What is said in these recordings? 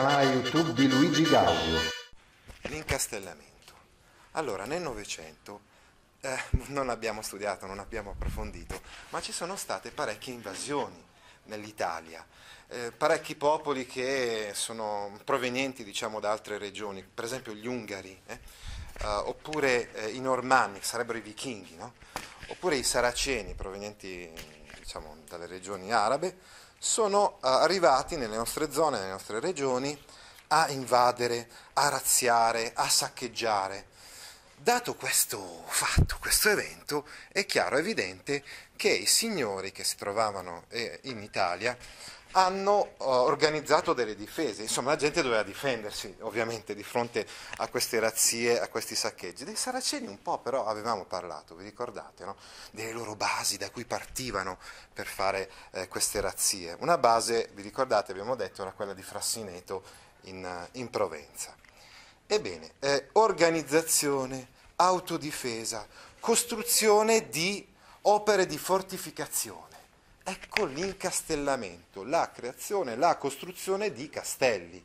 canale YouTube di Luigi Gaudio. L'incastellamento. Allora, nel Novecento eh, non abbiamo studiato, non abbiamo approfondito, ma ci sono state parecchie invasioni nell'Italia, eh, parecchi popoli che sono provenienti diciamo, da altre regioni, per esempio gli Ungari, eh? eh oppure eh, i Normanni, che sarebbero i Vichinghi, no? oppure i Saraceni provenienti diciamo, dalle regioni arabe, sono eh, arrivati nelle nostre zone, nelle nostre regioni, a invadere, a razziare, a saccheggiare. Dato questo fatto, questo evento, è chiaro, evidente che i signori che si trovavano eh, in Italia hanno uh, organizzato delle difese, insomma la gente doveva difendersi ovviamente di fronte a queste razzie, a questi saccheggi. Dei saraceni un po' però avevamo parlato, vi ricordate, no? delle loro basi da cui partivano per fare eh, queste razzie. Una base, vi ricordate, abbiamo detto, era quella di Frassineto in, eh, in Provenza. Ebbene, eh, organizzazione, autodifesa, costruzione di opere di fortificazione Ecco l'incastellamento, la creazione, la costruzione di castelli.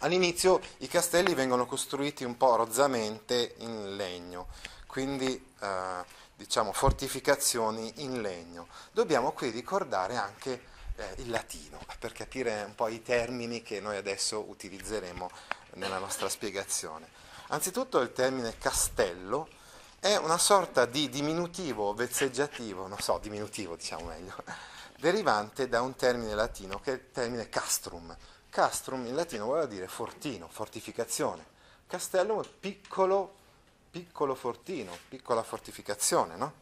All'inizio i castelli vengono costruiti un po' rozzamente in legno, quindi eh, diciamo fortificazioni in legno. Dobbiamo qui ricordare anche eh, il latino per capire un po' i termini che noi adesso utilizzeremo nella nostra spiegazione. Anzitutto il termine castello è una sorta di diminutivo vezzeggiativo, non so, diminutivo diciamo meglio, derivante da un termine latino che è il termine castrum. Castrum in latino vuol dire fortino, fortificazione. Castellum è piccolo, piccolo fortino, piccola fortificazione, no?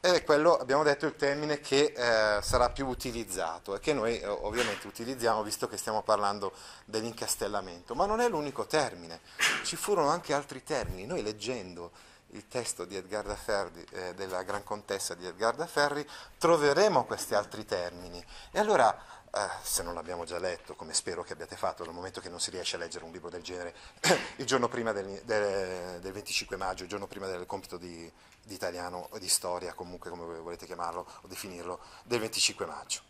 Ed è quello, abbiamo detto, il termine che eh, sarà più utilizzato e che noi ovviamente utilizziamo visto che stiamo parlando dell'incastellamento. Ma non è l'unico termine, ci furono anche altri termini. Noi leggendo il testo di Edgarda Ferri, eh, della Gran Contessa di Edgarda Ferri, troveremo questi altri termini. E allora Uh, se non l'abbiamo già letto, come spero che abbiate fatto, dal momento che non si riesce a leggere un libro del genere il giorno prima del, del, del 25 maggio, il giorno prima del compito di, di, italiano di storia, comunque come volete chiamarlo o definirlo, del 25 maggio.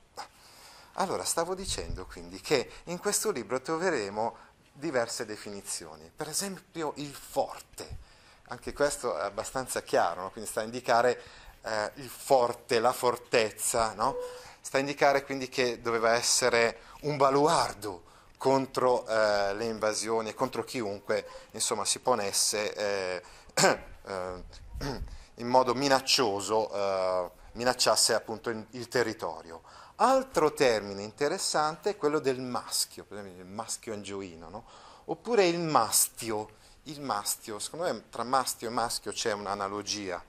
Allora, stavo dicendo quindi che in questo libro troveremo diverse definizioni, per esempio il forte anche questo è abbastanza chiaro, no? quindi sta a indicare eh, il forte, la fortezza, no? sta a indicare quindi che doveva essere un baluardo contro eh, le invasioni e contro chiunque insomma, si ponesse eh, in modo minaccioso, eh, minacciasse appunto il territorio. Altro termine interessante è quello del maschio, per esempio il maschio angioino, no? oppure il mastio il mastio, secondo me tra mastio e maschio c'è un'analogia,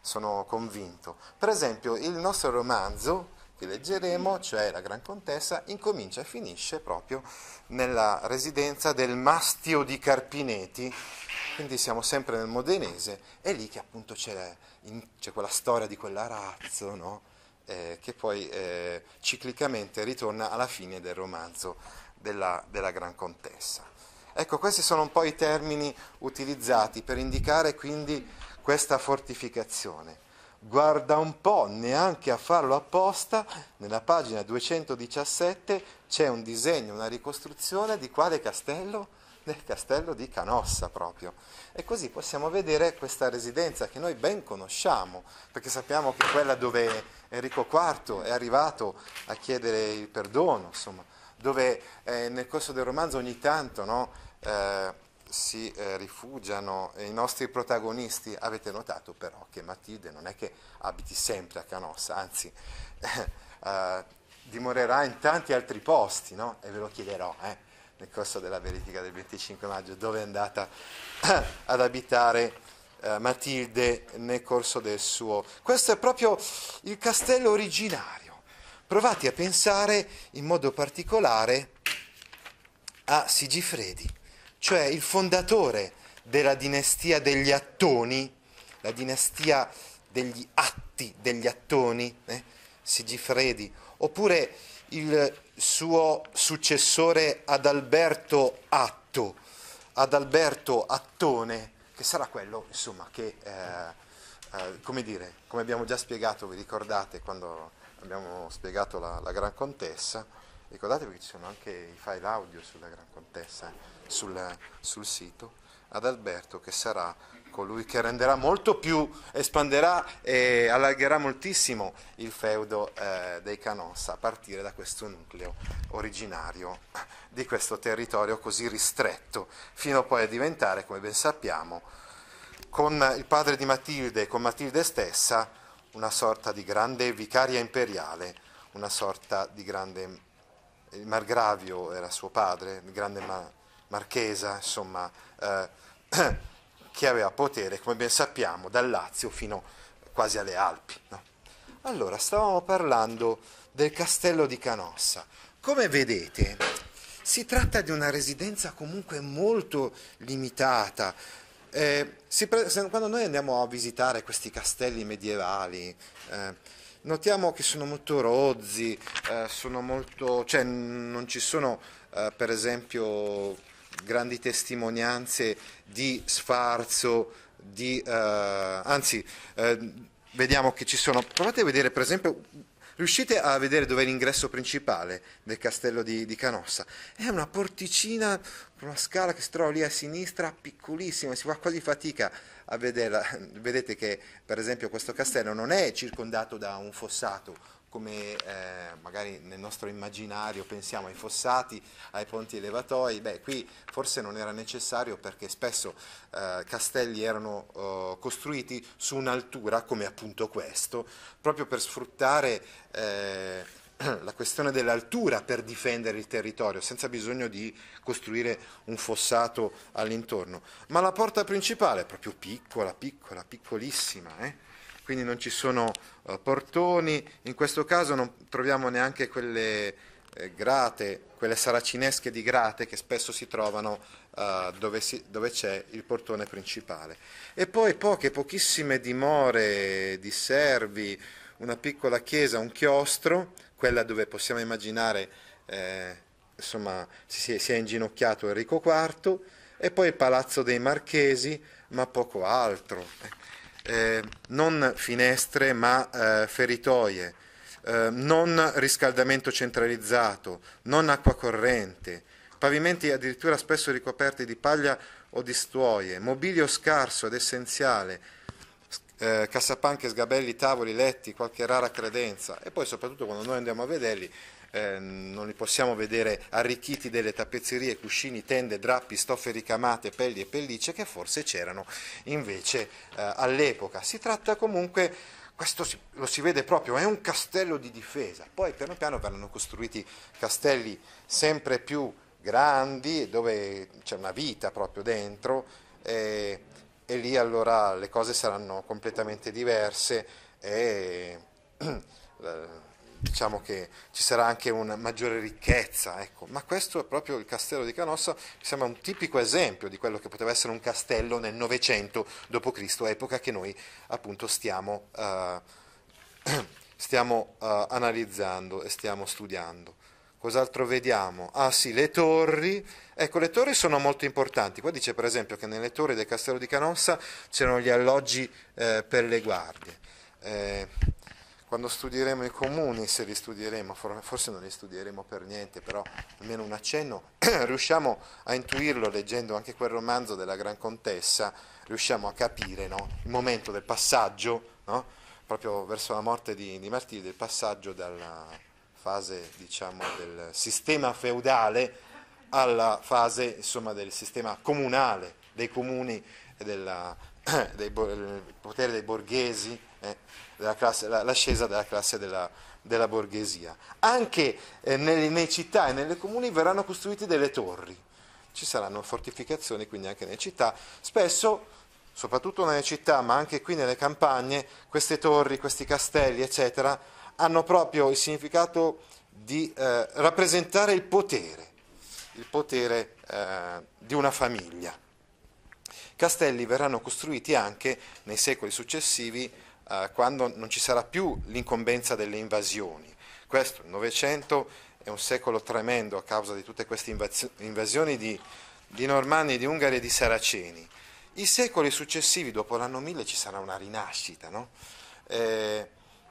sono convinto. Per esempio il nostro romanzo che leggeremo, cioè La Gran Contessa, incomincia e finisce proprio nella residenza del mastio di Carpineti, quindi siamo sempre nel Modenese, è lì che appunto c'è, in, c'è quella storia di quell'arazzo, no? eh, che poi eh, ciclicamente ritorna alla fine del romanzo della, della Gran Contessa. Ecco, questi sono un po' i termini utilizzati per indicare quindi questa fortificazione. Guarda un po', neanche a farlo apposta, nella pagina 217 c'è un disegno, una ricostruzione di quale castello? Del castello di Canossa proprio. E così possiamo vedere questa residenza che noi ben conosciamo, perché sappiamo che è quella dove Enrico IV è arrivato a chiedere il perdono, insomma, dove eh, nel corso del romanzo ogni tanto no, eh, si eh, rifugiano i nostri protagonisti. Avete notato però che Matilde non è che abiti sempre a Canossa, anzi eh, dimorerà in tanti altri posti, no? E ve lo chiederò eh, nel corso della verifica del 25 maggio dove è andata eh, ad abitare. Eh, Matilde nel corso del suo. Questo è proprio il castello originario. Provate a pensare in modo particolare a Sigifredi cioè il fondatore della dinastia degli Attoni, la dinastia degli Atti, degli Attoni, eh? Sigifredi, oppure il suo successore Adalberto Atto, Adalberto Attone, che sarà quello insomma, che, eh, eh, come, dire, come abbiamo già spiegato, vi ricordate quando abbiamo spiegato la, la Gran Contessa, ricordatevi che ci sono anche i file audio sulla Gran Contessa eh sul, sul sito, ad Alberto che sarà colui che renderà molto più, espanderà e allargherà moltissimo il feudo eh, dei Canossa a partire da questo nucleo originario di questo territorio così ristretto, fino poi a diventare, come ben sappiamo, con il padre di Matilde e con Matilde stessa, una sorta di grande vicaria imperiale, una sorta di grande... Il margravio era suo padre, il grande marchesa, insomma, eh, che aveva potere, come ben sappiamo, dal Lazio fino quasi alle Alpi. No? Allora, stavamo parlando del castello di Canossa. Come vedete, si tratta di una residenza comunque molto limitata. Eh, pre- quando noi andiamo a visitare questi castelli medievali, eh, notiamo che sono molto rozzi, eh, sono molto, cioè, non ci sono eh, per esempio grandi testimonianze di sfarzo, di, eh, anzi eh, vediamo che ci sono, provate a vedere per esempio, riuscite a vedere dove è l'ingresso principale del castello di, di Canossa, è una porticina con una scala che si trova lì a sinistra piccolissima, si fa quasi fatica a vederla, vedete che per esempio questo castello non è circondato da un fossato come eh, magari nel nostro immaginario pensiamo ai fossati, ai ponti elevatori, beh qui forse non era necessario perché spesso eh, castelli erano eh, costruiti su un'altura come appunto questo, proprio per sfruttare eh, la questione dell'altura per difendere il territorio, senza bisogno di costruire un fossato all'intorno. Ma la porta principale è proprio piccola, piccola, piccolissima. Eh? quindi non ci sono eh, portoni, in questo caso non troviamo neanche quelle eh, grate, quelle saracinesche di grate che spesso si trovano eh, dove, si, dove, c'è il portone principale. E poi poche, pochissime dimore di servi, una piccola chiesa, un chiostro, quella dove possiamo immaginare eh, insomma, si, si è inginocchiato Enrico IV, e poi il palazzo dei Marchesi, ma poco altro. Eh, non finestre ma eh, feritoie, eh, non riscaldamento centralizzato, non acqua corrente, pavimenti addirittura spesso ricoperti di paglia o di stuoie, mobilio scarso ed essenziale, eh, cassapanche, sgabelli, tavoli, letti, qualche rara credenza e poi soprattutto quando noi andiamo a vederli eh, non li possiamo vedere arricchiti delle tappezzerie, cuscini, tende, drappi, stoffe ricamate, pelli e pellicce che forse c'erano invece eh, all'epoca. Si tratta comunque questo si, lo si vede proprio, è un castello di difesa. Poi piano piano verranno costruiti castelli sempre più grandi, dove c'è una vita proprio dentro, e, e lì allora le cose saranno completamente diverse e diciamo che ci sarà anche una maggiore ricchezza, ecco. ma questo è proprio il castello di Canossa, mi sembra un tipico esempio di quello che poteva essere un castello nel Novecento d.C., epoca che noi appunto stiamo, eh, stiamo eh, analizzando e stiamo studiando. Cos'altro vediamo? Ah sì, le torri. Ecco, le torri sono molto importanti. Qua dice per esempio che nelle torri del castello di Canossa c'erano gli alloggi eh, per le guardie. Eh, quando studieremo i comuni, se li studieremo, forse non li studieremo per niente, però almeno un accenno, riusciamo a intuirlo leggendo anche quel romanzo della Gran Contessa, riusciamo a capire no? il momento del passaggio, no? proprio verso la morte di, di Martiri, del passaggio dalla fase diciamo, del sistema feudale alla fase insomma, del sistema comunale, dei comuni e della, dei, il potere dei borghesi, eh, della classe, l'ascesa della classe della, della borghesia. Anche eh, nelle, nelle città e nelle comuni verranno costruite delle torri, ci saranno fortificazioni quindi anche nelle città, spesso soprattutto nelle città ma anche qui nelle campagne, queste torri, questi castelli eccetera hanno proprio il significato di eh, rappresentare il potere, il potere eh, di una famiglia. Castelli verranno costruiti anche nei secoli successivi eh, quando non ci sarà più l'incombenza delle invasioni. Questo, il Novecento, è un secolo tremendo a causa di tutte queste invasioni di, di Normanni, di Ungari e di Saraceni. I secoli successivi, dopo l'anno 1000, ci sarà una rinascita, no? eh,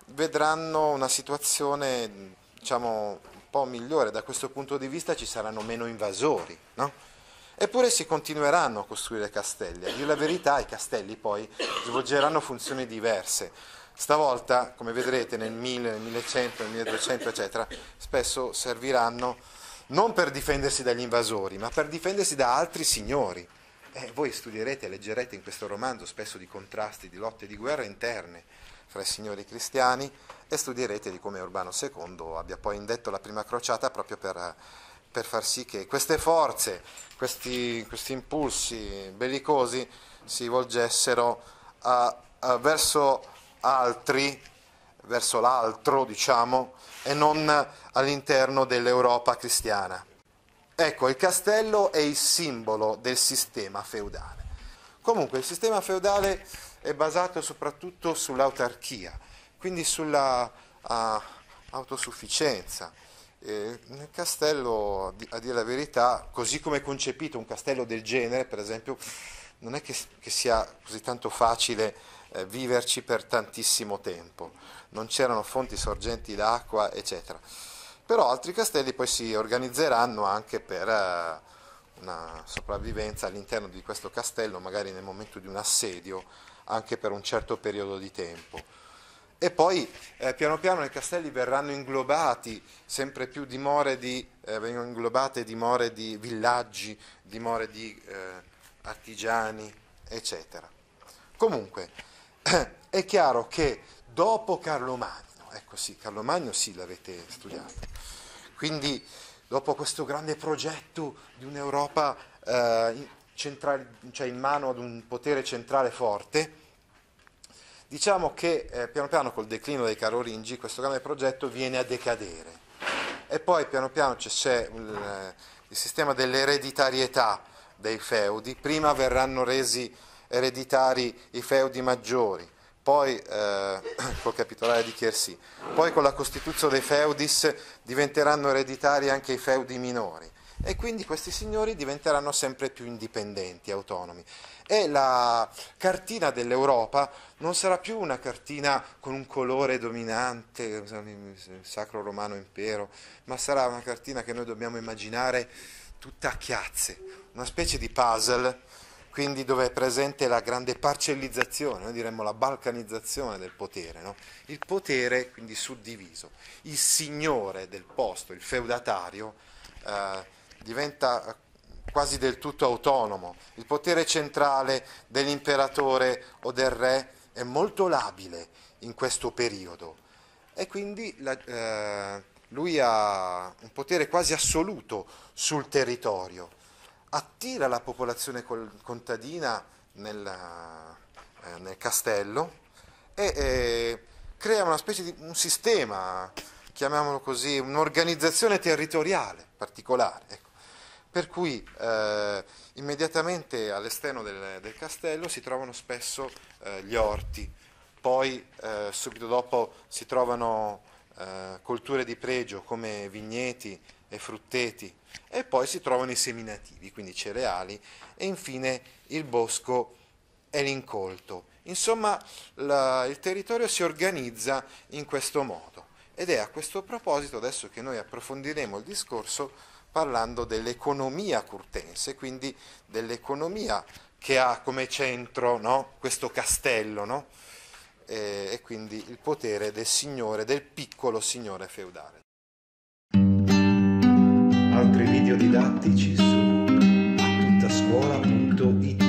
vedranno una situazione diciamo, un po' migliore, da questo punto di vista ci saranno meno invasori. No? Eppure si continueranno a costruire castelli. A dire la verità, i castelli poi svolgeranno funzioni diverse. Stavolta, come vedrete, nel 1000, nel 1100, nel 1200, eccetera, spesso serviranno non per difendersi dagli invasori, ma per difendersi da altri signori. Eh, voi studierete e leggerete in questo romanzo spesso di contrasti, di lotte, di guerre interne fra i signori cristiani e studierete di come Urbano II abbia poi indetto la prima crociata proprio per per far sì che queste forze, questi, questi impulsi bellicosi si volgessero a, a verso altri, verso l'altro, diciamo, e non all'interno dell'Europa cristiana. Ecco, il castello è il simbolo del sistema feudale. Comunque, il sistema feudale è basato soprattutto sull'autarchia, quindi sulla uh, autosufficienza eh, nel castello, a dire la verità, così come è concepito un castello del genere, per esempio, non è che, che sia così tanto facile eh, viverci per tantissimo tempo, non c'erano fonti sorgenti d'acqua, eccetera. Però altri castelli poi si organizzeranno anche per eh, una sopravvivenza all'interno di questo castello, magari nel momento di un assedio, anche per un certo periodo di tempo. E poi eh, piano piano i castelli verranno inglobati sempre più dimore di, eh, vengono inglobate dimore di villaggi, dimore di eh, artigiani, eccetera. Comunque, è chiaro che dopo Carlo Magno, ecco sì, Carlo Magno sì l'avete studiato, quindi dopo questo grande progetto di un'Europa eh, in, centrale, cioè in mano ad un potere centrale forte, Diciamo che eh, piano piano col declino dei carolingi questo grande progetto viene a decadere e poi piano piano c'è il, eh, il sistema dell'ereditarietà dei feudi, prima verranno resi ereditari i feudi maggiori, poi eh, col capitolare di Chiersì, poi con la Costituzione dei feudis diventeranno ereditari anche i feudi minori e quindi questi signori diventeranno sempre più indipendenti, autonomi e la cartina dell'Europa non sarà più una cartina con un colore dominante, il sacro romano impero, ma sarà una cartina che noi dobbiamo immaginare tutta a chiazze, una specie di puzzle, quindi dove è presente la grande parcellizzazione, noi diremmo la balcanizzazione del potere, no? il potere quindi suddiviso, il signore del posto, il feudatario, eh, diventa quasi del tutto autonomo. Il potere centrale dell'imperatore o del re è molto labile in questo periodo e quindi la, eh, lui ha un potere quasi assoluto sul territorio, attira la popolazione col, contadina nel, eh, nel, castello e eh, crea una specie di un sistema, chiamiamolo così, un'organizzazione territoriale particolare. Ecco per cui eh, immediatamente all'esterno del, del, castello si trovano spesso eh, gli orti, poi eh, subito dopo si trovano eh, colture di pregio come vigneti e frutteti e poi si trovano i seminativi, quindi cereali e infine il bosco e l'incolto. Insomma la, il territorio si organizza in questo modo ed è a questo proposito adesso che noi approfondiremo il discorso parlando dell'economia curtense, quindi dell'economia che ha come centro no? questo castello no? e, eh, e quindi il potere del signore, del piccolo signore feudale. Altri video didattici su appuntascuola.it